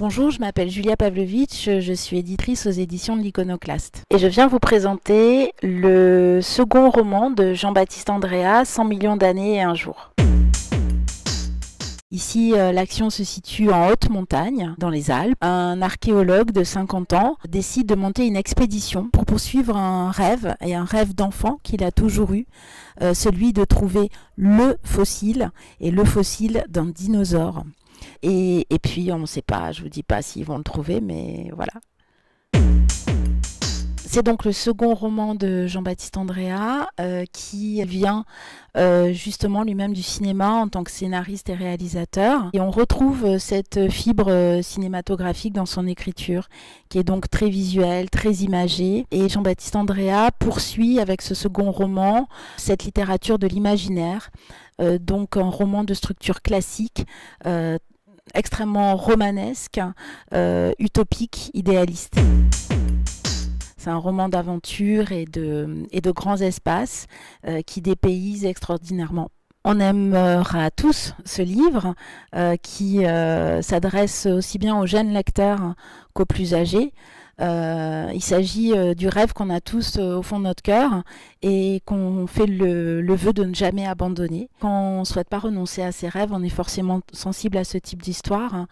Bonjour, je m'appelle Julia Pavlovitch, je suis éditrice aux éditions de l'Iconoclaste. Et je viens vous présenter le second roman de Jean-Baptiste Andrea, 100 millions d'années et un jour. Ici, euh, l'action se situe en haute montagne, dans les Alpes. Un archéologue de 50 ans décide de monter une expédition pour poursuivre un rêve, et un rêve d'enfant qu'il a toujours eu, euh, celui de trouver le fossile, et le fossile d'un dinosaure. Et, puis, on ne sait pas, je ne vous dis pas s'ils vont le trouver, mais voilà. C'est donc le second roman de Jean-Baptiste Andrea euh, qui vient euh, justement lui-même du cinéma en tant que scénariste et réalisateur. Et on retrouve euh, cette fibre cinématographique dans son écriture qui est donc très visuelle, très imagée. Et Jean-Baptiste Andrea poursuit avec ce second roman cette littérature de l'imaginaire. donc un roman de structure classique, extrêmement romanesque, euh, utopique, idéaliste. C'est un roman d'aventure et de, grands espaces euh, qui dépaysent extraordinairement. On aimera tous ce livre euh, qui s'adresse aussi bien aux jeunes lecteurs qu'aux plus âgés. Euh, il s'agit euh, du rêve qu'on a tous euh, au fond de notre cœur et qu'on fait le, le, vœu de ne jamais abandonner. Quand on ne souhaite pas renoncer à ses rêves, on est forcément sensible à ce type d'histoire.